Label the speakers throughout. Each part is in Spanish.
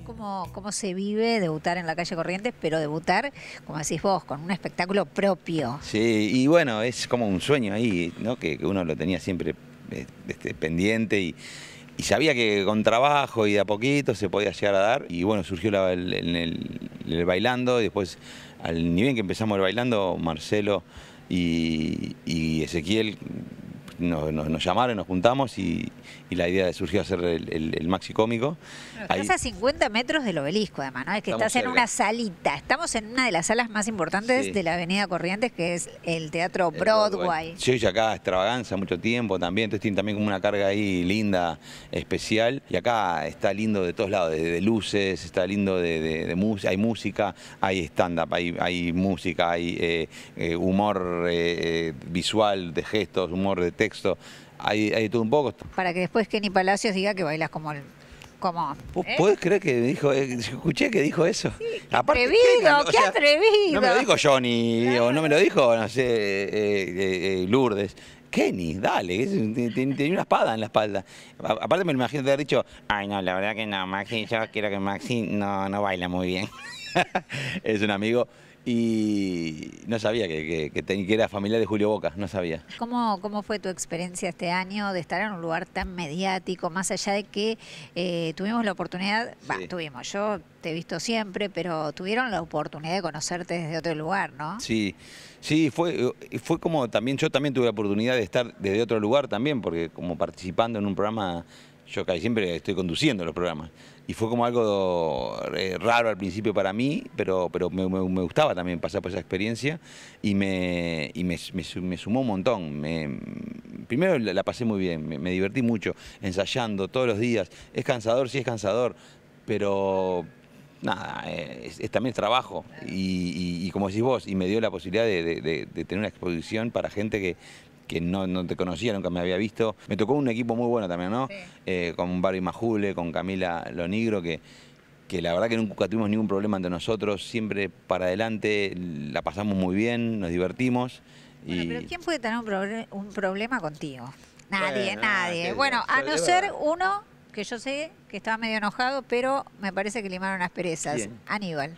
Speaker 1: cómo, se vive debutar en la calle Corrientes, pero debutar, como decís vos, con un espectáculo propio.
Speaker 2: Sí, y bueno, es como un sueño ahí, ¿no? Que, uno lo tenía siempre eh, este, pendiente y, sabía que con trabajo y de a poquito se podía llegar a dar. Y bueno, surgió el, bailando y después, al nivel que empezamos el bailando, Marcelo y Ezequiel nos, llamaron, nos juntamos y, la idea de surgió hacer el, el, maxi cómico. Ahí... a
Speaker 1: 50 metros del obelisco, además, ¿no? Es que estás en una salita. Estamos en una de las salas más importantes de la Avenida Corrientes, que es el Teatro Broadway.
Speaker 2: sí Yo acá extravaganza mucho tiempo también, entonces tiene también como una carga ahí linda, especial. Y acá está lindo de todos lados, de, luces, está lindo de, música, hay música, hay stand-up, hay, música, hay eh, eh, humor eh, visual, de gestos, humor de texto hay, un poco.
Speaker 1: Para que después Kenny Palacios diga que bailas como como. ¿Puedes ¿eh? creer
Speaker 2: que dijo, eh, escuché que dijo eso? qué, No me lo dijo Johnny, o no me lo dijo, no sé, eh, Lourdes. Kenny, dale, tiene una espada en la espalda. aparte me imagino haber dicho, ay no, la verdad que no, Maxi, yo quiero que Maxi no, no baila muy bien. es un amigo y no sabía que, que, era familiar de Julio Boca, no sabía.
Speaker 1: ¿Cómo, ¿Cómo fue tu experiencia este año de estar en un lugar tan mediático, más allá de que eh, tuvimos la oportunidad, bueno, tuvimos, yo te he visto siempre, pero tuvieron la oportunidad de conocerte desde otro lugar, ¿no?
Speaker 2: Sí, sí, fue, eh, fue como también, yo también tuve la oportunidad de estar desde otro lugar también, porque como participando en un programa yo casi siempre estoy conduciendo los programas. Y fue como algo eh, raro al principio para mí, pero, pero me, gustaba también pasar por esa experiencia y me, me, sumó un montón. primero la pasé muy bien, me, divertí mucho ensayando todos los días. Es cansador, sí es cansador, pero nada, eh, es, es también trabajo. Y, como decís vos, y me dio la posibilidad de tener una exposición para gente que que no, no, te conocía, nunca me había visto. Me tocó un equipo muy bueno también, ¿no? Eh, con Barry Majule, con Camila Lonigro, que, que la verdad que nunca tuvimos ningún problema entre nosotros, siempre para adelante, la pasamos muy bien, nos divertimos. pero
Speaker 1: ¿quién puede tener un, problema contigo?
Speaker 2: Nadie, nadie. bueno, a no ser
Speaker 1: uno que yo sé que estaba medio enojado, pero me parece que limaron las perezas. Aníbal.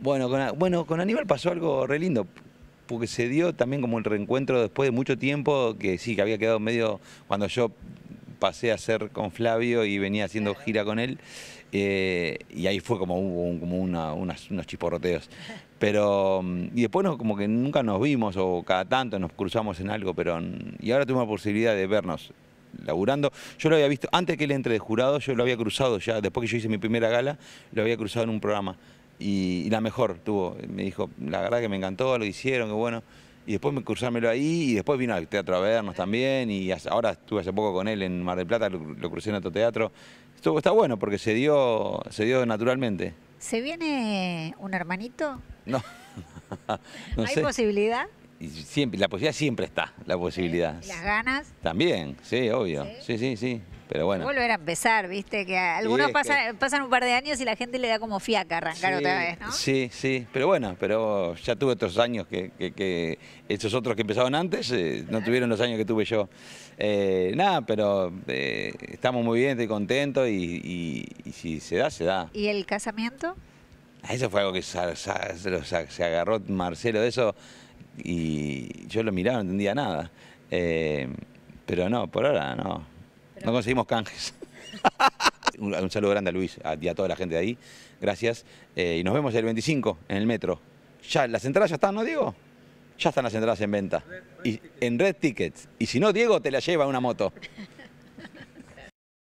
Speaker 2: Bueno bueno, con Aníbal pasó algo re lindo porque se dio también como el reencuentro después de mucho tiempo, que sí, que había quedado medio cuando yo pasé a ser con Flavio y venía haciendo gira con él. Eh, y ahí fue como, un, como una, unos chisporroteos. Pero, mm, y después como que nunca nos vimos o cada tanto nos cruzamos en algo, pero mm, y ahora tuvimos la posibilidad de vernos laburando. Yo lo había visto, antes que él entre de jurado, yo lo había cruzado ya, después que yo hice mi primera gala, lo había cruzado en un programa y, la mejor tuvo. Me dijo, la verdad que me encantó, lo hicieron, qué bueno. Y después me cruzármelo ahí y después vino al teatro a vernos también y ahora estuve hace poco con él en Mar del Plata, lo, crucé en otro teatro. Estuvo, está bueno porque se dio, se dio naturalmente.
Speaker 1: ¿Se viene un hermanito? No.
Speaker 2: no ¿Hay
Speaker 1: posibilidad?
Speaker 2: y siempre, la posibilidad siempre está, la posibilidad. ¿Y eh, las ganas? También, sí, obvio. Sí, sí, sí. Pero bueno.
Speaker 1: Volver a empezar, viste, que algunos pasan, un par de años y la gente le da como fiaca arrancar otra vez, ¿no?
Speaker 2: Sí, sí, pero bueno, pero ya tuve otros años que, estos otros que empezaron antes eh, no tuvieron los años que tuve yo. Eh, nada, pero estamos muy bien, estoy contento y, y si se da, se da.
Speaker 1: ¿Y el casamiento?
Speaker 2: Ah, eso fue algo que se agarró Marcelo, de eso y yo lo miraba, no entendía nada. Eh, pero no, por ahora no. No conseguimos canjes. un, saludo grande a Luis a, y a toda la gente de ahí. Gracias. Eh, y nos vemos el 25 en el metro. Ya, las entradas ya están, ¿no, Diego? Ya están las entradas en venta. y, en Red Tickets. Y si no, Diego te la lleva una moto.